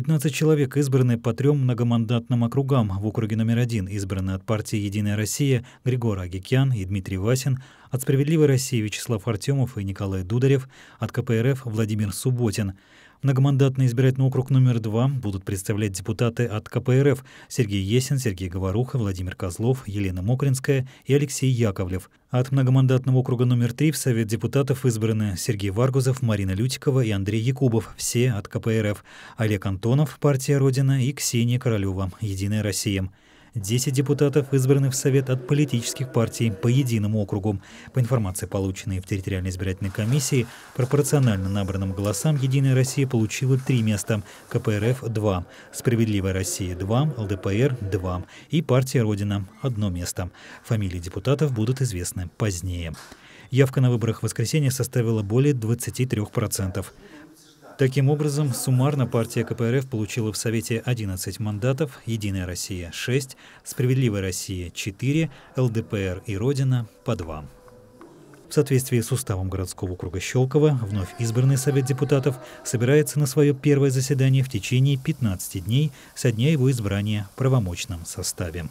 15 человек избраны по трем многомандатным округам в округе номер один, избраны от партии «Единая Россия» Григор Агикян и Дмитрий Васин, от «Справедливой России» Вячеслав Артемов и Николай Дударев, от КПРФ Владимир Субботин. Многомандатный избирательный округ номер два будут представлять депутаты от КПРФ Сергей Есин, Сергей Говоруха, Владимир Козлов, Елена Мокринская и Алексей Яковлев. От многомандатного округа номер три в Совет депутатов избраны Сергей Варгузов, Марина Лютикова и Андрей Якубов, все от КПРФ, Олег Антонов, партия «Родина» и Ксения Королева, «Единая Россия». 10 депутатов избраны в Совет от политических партий по единому округу. По информации, полученной в территориальной избирательной комиссии, пропорционально набранным голосам «Единая Россия» получила три места, КПРФ – два, «Справедливая Россия» – два, ЛДПР – два и партия «Родина» – одно место. Фамилии депутатов будут известны позднее. Явка на выборах в воскресенье составила более 23%. Таким образом, суммарно партия КПРФ получила в Совете 11 мандатов, «Единая Россия» — 6, «Справедливая Россия» — 4, ЛДПР и «Родина» — по 2. В соответствии с уставом городского округа Щелково, вновь избранный Совет депутатов собирается на свое первое заседание в течение 15 дней со дня его избрания в правомочном составе.